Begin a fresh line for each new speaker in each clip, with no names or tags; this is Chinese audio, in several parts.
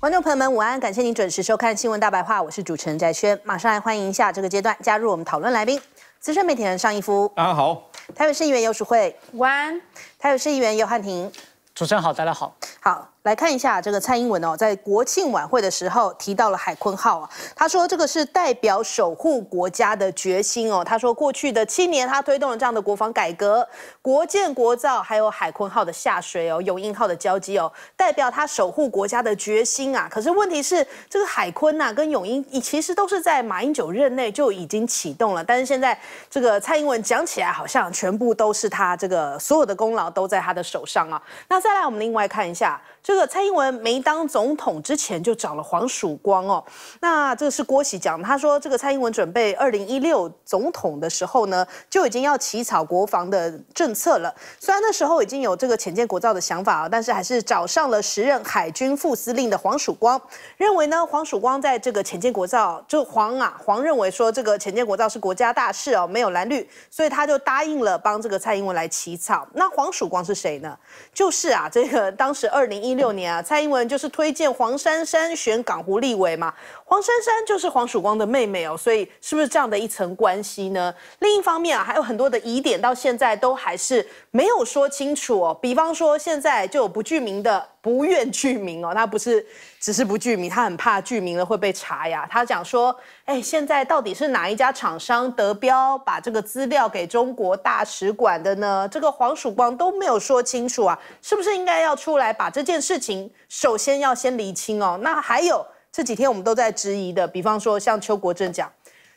观众朋友们，午安！感谢您准时收看《新闻大白话》，我是主持人翟轩。马上来欢迎一下这个阶段加入我们讨论来宾：资深媒体人尚义夫，大家好；台北市议员游淑慧，午安；台北市议员游汉庭，
主持人好，大家好，
好。来看一下这个蔡英文哦，在国庆晚会的时候提到了海坤号啊，他说这个是代表守护国家的决心哦。他说过去的七年，他推动了这样的国防改革、国建国造，还有海坤号的下水哦，永英号的交接哦，代表他守护国家的决心啊。可是问题是，这个海坤呐跟永英，其实都是在马英九任内就已经启动了，但是现在这个蔡英文讲起来，好像全部都是他这个所有的功劳都在他的手上啊。那再来，我们另外看一下。这个蔡英文没当总统之前就找了黄曙光哦。那这个是郭喜讲，他说这个蔡英文准备二零一六总统的时候呢，就已经要起草国防的政策了。虽然那时候已经有这个浅见国造的想法啊，但是还是找上了时任海军副司令的黄曙光，认为呢黄曙光在这个浅见国造，就黄啊黄认为说这个浅见国造是国家大事哦，没有蓝绿，所以他就答应了帮这个蔡英文来起草。那黄曙光是谁呢？就是啊这个当时二零一一六年啊，蔡英文就是推荐黄珊珊选港湖立委嘛。黄珊珊就是黄曙光的妹妹哦，所以是不是这样的一层关系呢？另一方面啊，还有很多的疑点到现在都还是没有说清楚哦。比方说，现在就有不具名的不愿具名哦，他不是只是不具名，他很怕具名了会被查呀。他讲说，哎，现在到底是哪一家厂商得标把这个资料给中国大使馆的呢？这个黄曙光都没有说清楚啊，是不是应该要出来把这件事情首先要先理清哦？那还有。这几天我们都在质疑的，比方说像邱国正讲，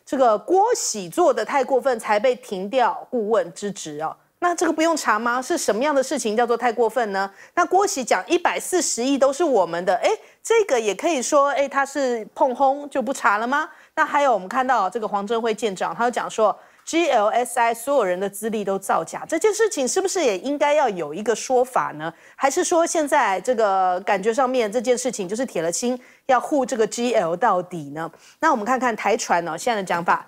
这个郭喜做的太过分，才被停掉顾问之职哦。那这个不用查吗？是什么样的事情叫做太过分呢？那郭喜讲一百四十亿都是我们的，哎，这个也可以说，哎，他是碰轰就不查了吗？那还有我们看到这个黄镇辉舰长，他讲说。GLSI 所有人的资历都造假，这件事情是不是也应该要有一个说法呢？还是说现在这个感觉上面这件事情就是铁了心要护这个 GL 到底呢？那我们看看台船哦现在的讲法。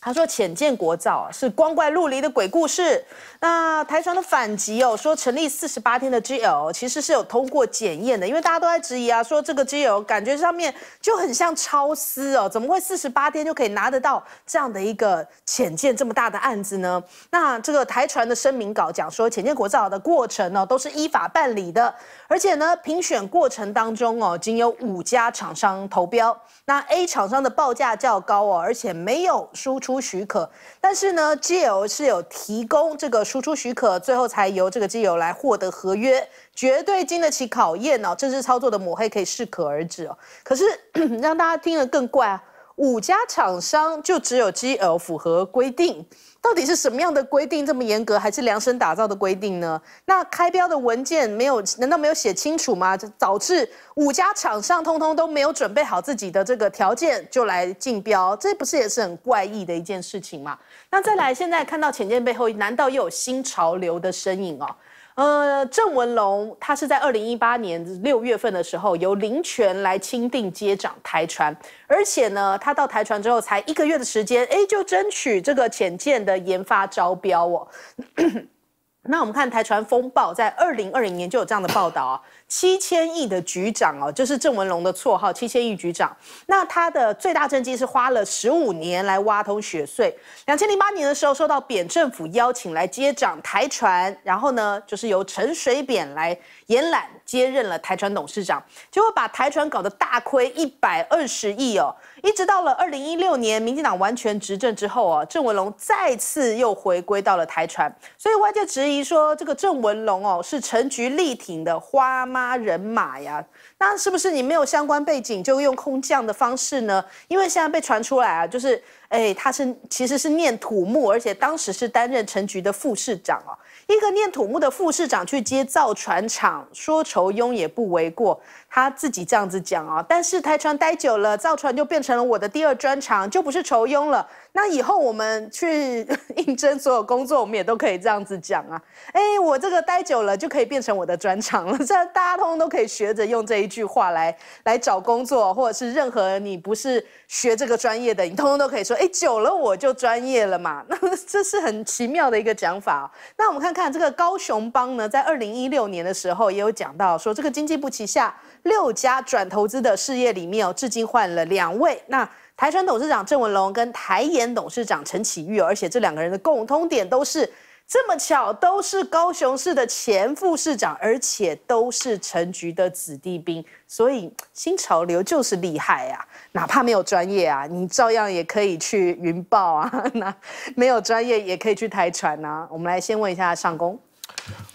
他说：“浅见国造是光怪陆离的鬼故事。”那台船的反击哦，说成立四十八天的 GL 其实是有通过检验的，因为大家都在质疑啊，说这个 GL 感觉上面就很像超私哦，怎么会四十八天就可以拿得到这样的一个浅见这么大的案子呢？那这个台船的声明稿讲说，浅见国造的过程呢都是依法办理的，而且呢评选过程当中哦，仅有五家厂商投标，那 A 厂商的报价较高哦，而且没有输出。出许可，但是呢，GL 是有提供这个输出许可，最后才由这个 GL 来获得合约，绝对经得起考验哦。这次操作的抹黑可以适可而止哦。可是 让大家听得更怪啊，五家厂商就只有 GL 符合规定。到底是什么样的规定这么严格，还是量身打造的规定呢？那开标的文件没有，难道没有写清楚吗？导致五家厂商通通都没有准备好自己的这个条件就来竞标，这不是也是很怪异的一件事情吗？那再来，现在看到浅见背后，难道又有新潮流的身影哦？呃，郑文龙他是在二零一八年六月份的时候，由林权来钦定接掌台船，而且呢，他到台船之后才一个月的时间，哎，就争取这个潜舰的研发招标哦。那我们看台船风暴在二零二零年就有这样的报道啊。七千亿的局长哦，就是郑文龙的绰号“七千亿局长”。那他的最大政绩是花了十五年来挖通雪穗。两千零八年的时候，受到扁政府邀请来接掌台船，然后呢，就是由陈水扁来延揽接任了台船董事长，结果把台船搞得大亏一百二十亿哦。一直到了二零一六年，民进党完全执政之后啊，郑文龙再次又回归到了台船，所以外界质疑说，这个郑文龙哦，是陈局力挺的花拉人马呀，那是不是你没有相关背景就用空降的方式呢？因为现在被传出来啊，就是哎，他是其实是念土木，而且当时是担任城局的副市长哦，一个念土木的副市长去接造船厂，说愁庸也不为过。他自己这样子讲哦，但是台船待久了，造船就变成了我的第二专长，就不是愁庸了。那以后我们去应征所有工作，我们也都可以这样子讲啊。哎，我这个待久了就可以变成我的专长了，这大家通通都可以学着用这一句话来来找工作，或者是任何你不是学这个专业的，你通通都可以说，哎，久了我就专业了嘛。那这是很奇妙的一个讲法。那我们看看这个高雄帮呢，在二零一六年的时候也有讲到说，这个经济不齐下。六家转投资的事业里面哦，至今换了两位。那台船董事长郑文龙跟台研董事长陈启玉，而且这两个人的共通点都是这么巧，都是高雄市的前副市长，而且都是陈局的子弟兵。所以新潮流就是厉害啊！哪怕没有专业啊，你照样也可以去云豹啊，那没有专业也可以去台船啊。我们来先问一下上工，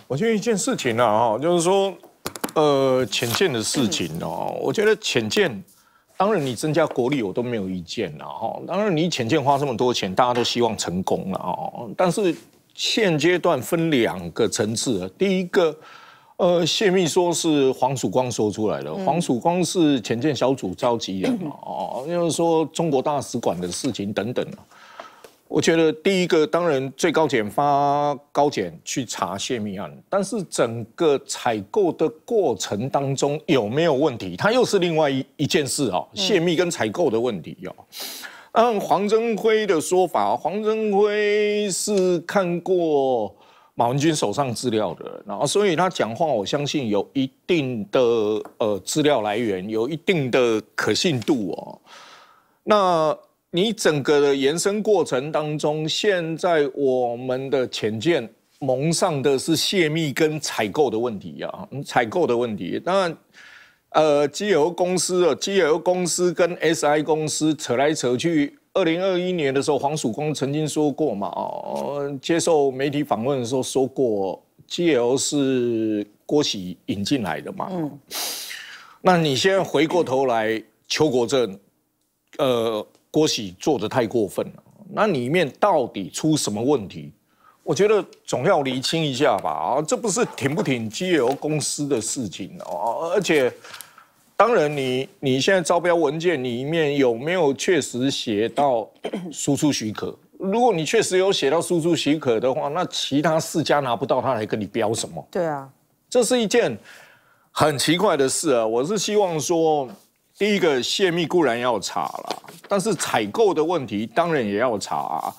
我先一件事情啊，哈，就是说。呃，浅见的事情哦，我觉得浅见，当然你增加国力我都没有意见了哈，当然你浅见花这么多钱，大家都希望成功了哦。但是现阶段分两个层次，第一个，呃，泄密说是黄曙光说出来的，黄曙光是浅见小组召集人嘛，哦，就是说中国大使馆的事情等等我觉得第一个当然最高检发高检去查泄密案，但是整个采购的过程当中有没有问题，它又是另外一一件事哦。泄密跟采购的问题哦。按黄镇辉的说法，黄镇辉是看过马文君手上资料的，然后所以他讲话，我相信有一定的呃资料来源，有一定的可信度哦。那。你整个的延伸过程当中，现在我们的浅见蒙上的是泄密跟采购的问题啊，采购的问题。那呃，GL 公司啊，GL 公司跟 SI 公司扯来扯去。二零二一年的时候，黄曙光曾经说过嘛，哦，接受媒体访问的时候说过，GL 是郭喜引进来的嘛。嗯，那你现在回过头来，邱国正，呃。郭喜做的太过分了，那里面到底出什么问题？我觉得总要厘清一下吧。啊，这不是停不停机油公司的事情哦。而且，当然，你你现在招标文件里面有没有确实写到 输出许可？如果你确实有写到输出许可的话，那其他四家拿不到，他来跟你标什么？对啊，这是一件很奇怪的事啊。我是希望说。第一个泄密固然要查了，但是采购的问题当然也要查。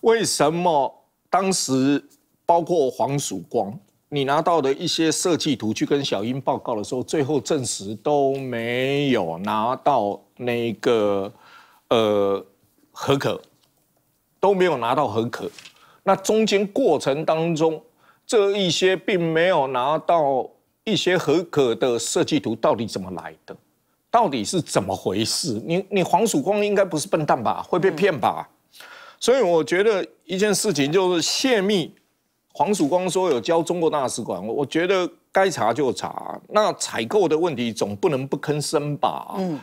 为什么当时包括黄曙光，你拿到的一些设计图去跟小英报告的时候，最后证实都没有拿到那个呃合格，都没有拿到合格。那中间过程当中，这一些并没有拿到一些合格的设计图，到底怎么来的？到底是怎么回事？你你黄曙光应该不是笨蛋吧？会被骗吧？所以我觉得一件事情就是泄密。黄曙光说有交中国大使馆，我我觉得该查就查。那采购的问题总不能不吭声吧？嗯，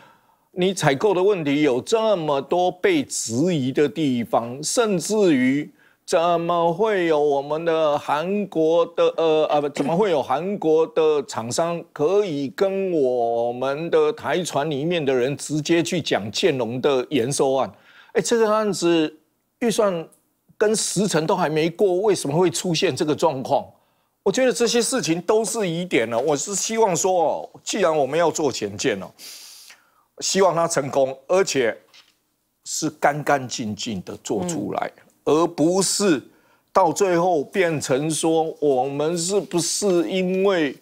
你采购的问题有这么多被质疑的地方，甚至于。怎么会有我们的韩国的呃啊不，怎么会有韩国的厂商可以跟我们的台船里面的人直接去讲建龙的延寿案？哎，这个案子预算跟时辰都还没过，为什么会出现这个状况？我觉得这些事情都是疑点了。我是希望说，既然我们要做前舰哦，希望它成功，而且是干干净净的做出来。而不是到最后变成说我们是不是因为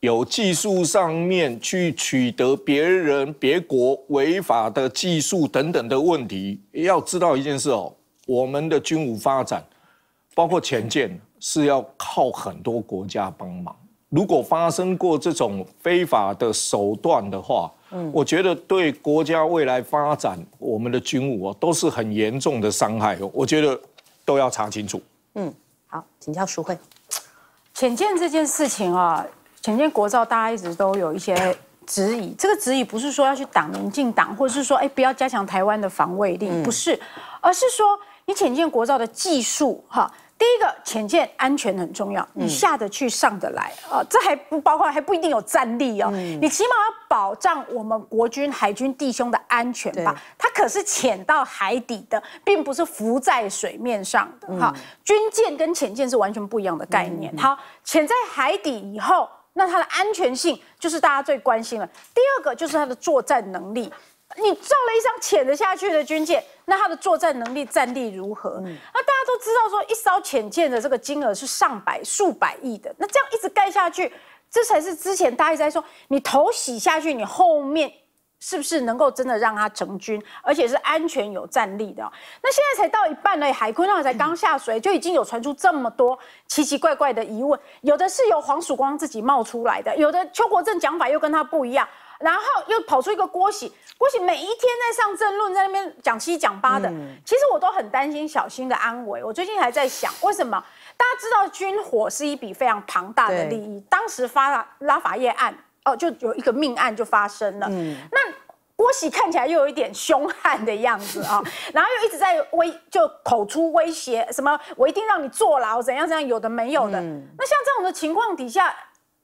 有技术上面去取得别人别国违法的技术等等的问题？要知道一件事哦，我们的军武发展，包括潜艇，是要靠很多国家帮忙。如果发生过这种非法的手段的话，嗯，我觉得对国家未来发展，我们的军武啊，都是很严重的伤害。我觉得。都要查清楚。
嗯，好，请教淑慧，浅见这件事情啊，浅见国造大家一直都有一些质疑。这个质疑不是说要去挡民进党，或者是说哎不要加强台湾的防卫力，不是，而是说你浅见国造的技术哈。第一个，潜艇安全很重要，你下得去上得来啊，这还不包括还不一定有战力哦。你起码要保障我们国军海军弟兄的安全吧？它可是潜到海底的，并不是浮在水面上的哈。军舰跟潜艇是完全不一样的概念。好，潜在海底以后，那它的安全性就是大家最关心了。第二个就是它的作战能力。你造了一艘潜得下去的军舰，那它的作战能力、战力如何？那大家都知道，说一艘潜舰的这个金额是上百、数百亿的。那这样一直盖下去，这才是之前大家在说，你头洗下去，你后面是不是能够真的让它成军，而且是安全有战力的？那现在才到一半呢，海鲲号才刚下水，就已经有传出这么多奇奇怪怪的疑问，有的是由黄曙光自己冒出来的，有的邱国正讲法又跟他不一样。然后又跑出一个郭喜，郭喜每一天在上政论，在那边讲七讲八的，其实我都很担心小新的安危。我最近还在想，为什么大家知道军火是一笔非常庞大的利益？当时发拉拉法叶案哦，就有一个命案就发生了。那郭喜看起来又有一点凶悍的样子啊，然后又一直在威，就口出威胁，什么我一定让你坐牢，怎样怎样，有的没有的。那像这种的情况底下。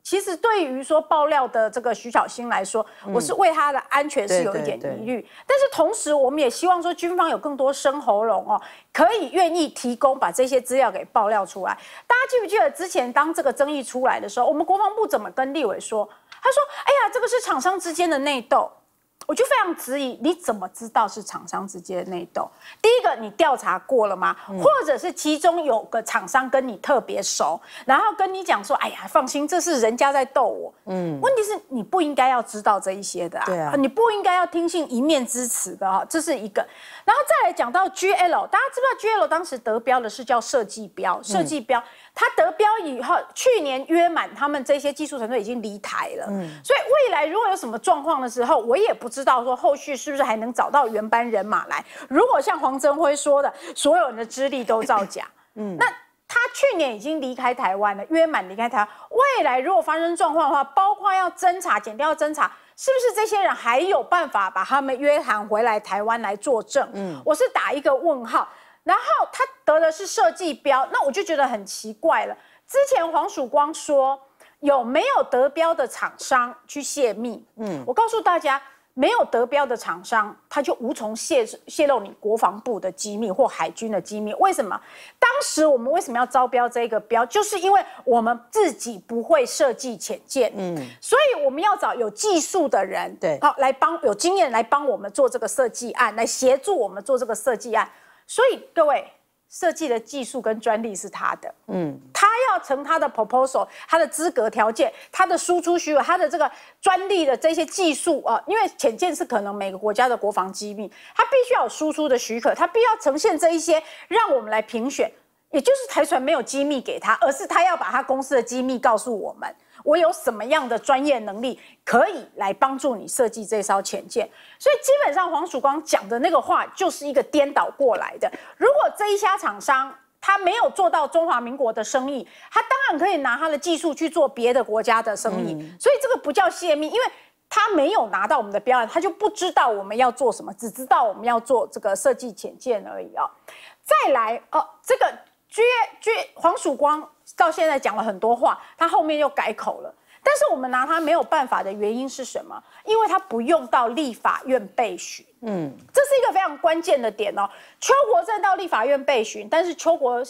其实对于说爆料的这个徐小新来说，我是为他的安全是有一点疑虑，但是同时我们也希望说军方有更多生喉咙哦，可以愿意提供把这些资料给爆料出来。大家记不记得之前当这个争议出来的时候，我们国防部怎么跟立委说？他说：“哎呀，这个是厂商之间的内斗。”我就非常质疑，你怎么知道是厂商之间的内斗？第一个，你调查过了吗？或者是其中有个厂商跟你特别熟，然后跟你讲说：“哎呀，放心，这是人家在逗我。”嗯，问题是你不应该要知道这一些的，对啊，你不应该要听信一面之词的啊，这是一个。然后再来讲到 GL，大家知不知道 GL 当时得标的是叫设计标？设计标。他得标以后，去年约满，他们这些技术团队已经离台了。嗯，所以未来如果有什么状况的时候，我也不知道说后续是不是还能找到原班人马来。如果像黄镇辉说的，所有人的资历都造假，嗯，那他去年已经离开台湾了，约满离开台湾，未来如果发生状况的话，包括要侦查、减掉侦查，是不是这些人还有办法把他们约谈回来台湾来作证？嗯，我是打一个问号。然后他得的是设计标，那我就觉得很奇怪了。之前黄曙光说有没有得标的厂商去泄密？嗯，我告诉大家，没有得标的厂商，他就无从泄泄露你国防部的机密或海军的机密。为什么？当时我们为什么要招标这个标？就是因为我们自己不会设计潜舰，嗯，所以我们要找有技术的人，对，好来帮有经验来帮我们做这个设计案，来协助我们做这个设计案。所以各位设计的技术跟专利是他的，嗯，他要成他的 proposal，他的资格条件，他的输出许可，他的这个专利的这些技术啊，因为潜舰是可能每个国家的国防机密，他必须要有输出的许可，他必要呈现这一些，让我们来评选，也就是台船没有机密给他，而是他要把他公司的机密告诉我们。我有什么样的专业能力可以来帮助你设计这艘潜舰？所以基本上黄曙光讲的那个话就是一个颠倒过来的。如果这一家厂商他没有做到中华民国的生意，他当然可以拿他的技术去做别的国家的生意。所以这个不叫泄密，因为他没有拿到我们的标案，他就不知道我们要做什么，只知道我们要做这个设计浅见而已哦。再来哦，这个撅黄曙光。到现在讲了很多话，他后面又改口了。但是我们拿他没有办法的原因是什么？因为他不用到立法院备询，嗯，这是一个非常关键的点哦。邱国正到立法院备询，但是邱国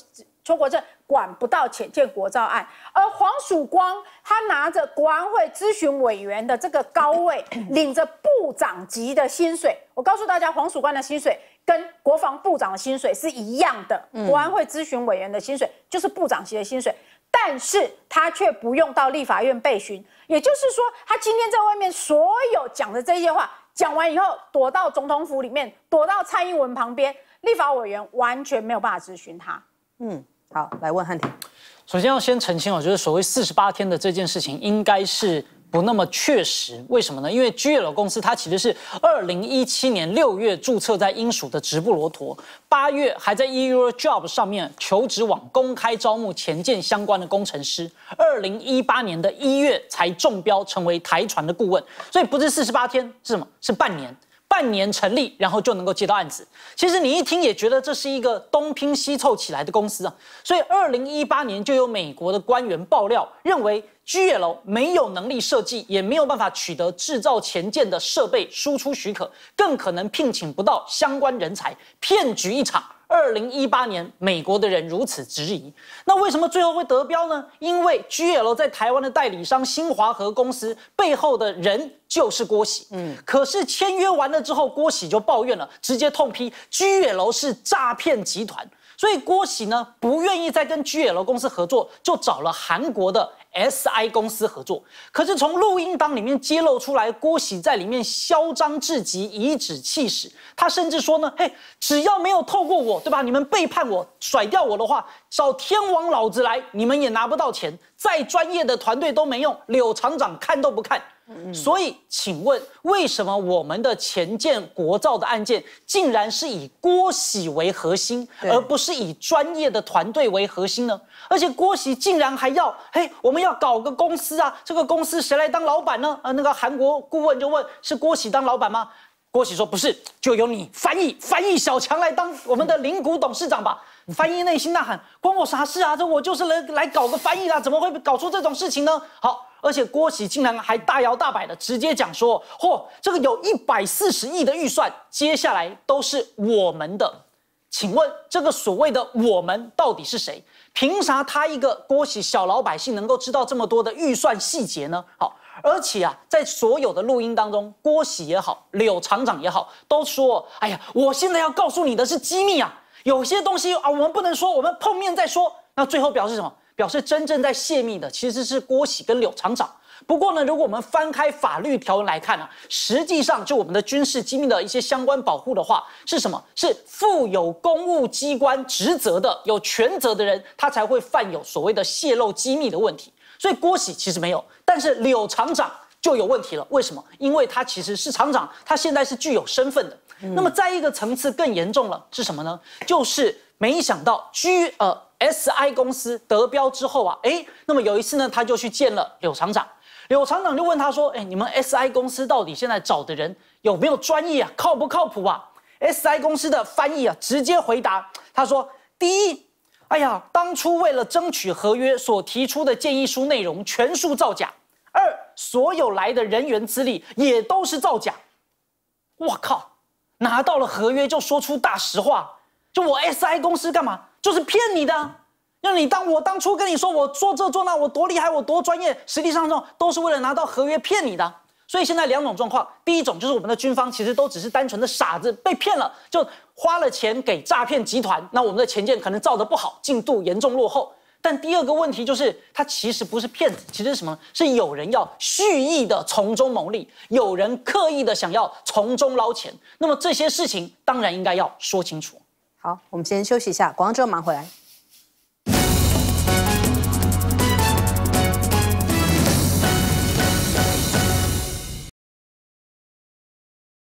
邱国正管不到浅见国造案，而黄曙光他拿着国安会咨询委员的这个高位，领着部长级的薪水。我告诉大家，黄曙光的薪水。跟国防部长的薪水是一样的，国安会咨询委员的薪水就是部长级的薪水，但是他却不用到立法院被询，也就是说，他今天在外面所有讲的这些话讲完以后，躲到总统府里面，躲到蔡英文旁边，立法委员完全没有办法咨询他。
嗯，好，来问汉庭，首先要先澄清，我觉得所谓四十八天的这件事情，应该是。不那么确实，为什么呢？因为 G E L 公司它其实是二零一七年六月注册在英属的直布罗陀，八月还在 E U R J O B 上面求职网公开招募前建相关的工程师，二零一八年的一月才中标成为台船的顾问，所以不是四十八天是什么？是半年。半年成立，然后就能够接到案子。其实你一听也觉得这是一个东拼西凑起来的公司啊。所以，二零一八年就有美国的官员爆料，认为 G L O 没有能力设计，也没有办法取得制造前件的设备输出许可，更可能聘请不到相关人才，骗局一场。二零一八年，美国的人如此质疑，那为什么最后会得标呢？因为 G L 在台湾的代理商新华和公司背后的人就是郭喜。嗯，可是签约完了之后，郭喜就抱怨了，直接痛批 G L 是诈骗集团，所以郭喜呢不愿意再跟 G L 公司合作，就找了韩国的。S I 公司合作，可是从录音档里面揭露出来，郭喜在里面嚣张至极，颐指气使。他甚至说呢，嘿，只要没有透过我，对吧？你们背叛我，甩掉我的话，找天王老子来，你们也拿不到钱。再专业的团队都没用，柳厂长看都不看。所以，请问为什么我们的前建国造的案件，竟然是以郭喜为核心，而不是以专业的团队为核心呢？而且郭喜竟然还要嘿，我们要搞个公司啊！这个公司谁来当老板呢？呃，那个韩国顾问就问：“是郭喜当老板吗？”郭喜说：“不是，就由你翻译，翻译小强来当我们的领股董事长吧。”翻译内心呐喊：“关我啥事啊？这我就是来来搞个翻译啦，怎么会搞出这种事情呢？”好，而且郭喜竟然还大摇大摆的直接讲说：“嚯，这个有一百四十亿的预算，接下来都是我们的。”请问这个所谓的“我们”到底是谁？凭啥他一个郭喜小老百姓能够知道这么多的预算细节呢？好，而且啊，在所有的录音当中，郭喜也好，柳厂长也好，都说：“哎呀，我现在要告诉你的是机密啊，有些东西啊，我们不能说，我们碰面再说。”那最后表示什么？表示真正在泄密的其实是郭喜跟柳厂长。不过呢，如果我们翻开法律条文来看呢，实际上就我们的军事机密的一些相关保护的话，是什么？是负有公务机关职责的、有权责的人，他才会犯有所谓的泄露机密的问题。所以郭喜其实没有，但是柳厂长就有问题了。为什么？因为他其实是厂长，他现在是具有身份的。那么再一个层次更严重了是什么呢？就是没想到居呃。S I 公司得标之后啊，哎，那么有一次呢，他就去见了柳厂长，柳厂长就问他说：“哎，你们 S I 公司到底现在找的人有没有专业啊，靠不靠谱啊？”S I 公司的翻译啊，直接回答他说：“第一，哎呀，当初为了争取合约所提出的建议书内容全数造假；二，所有来的人员资历也都是造假。”我靠，拿到了合约就说出大实话，就我 S I 公司干嘛？就是骗你的，让你当我当初跟你说我做这做那我多厉害我多专业，实际上这种都是为了拿到合约骗你的。所以现在两种状况，第一种就是我们的军方其实都只是单纯的傻子被骗了，就花了钱给诈骗集团。那我们的钱舰可能造的不好，进度严重落后。但第二个问题就是他其实不是骗子，其实什么是有人要蓄意的从中牟利，有人刻意的想要从中捞钱。那么这些事情当然应该要说清楚。
好，我们先休息一下，广告之后忙回来。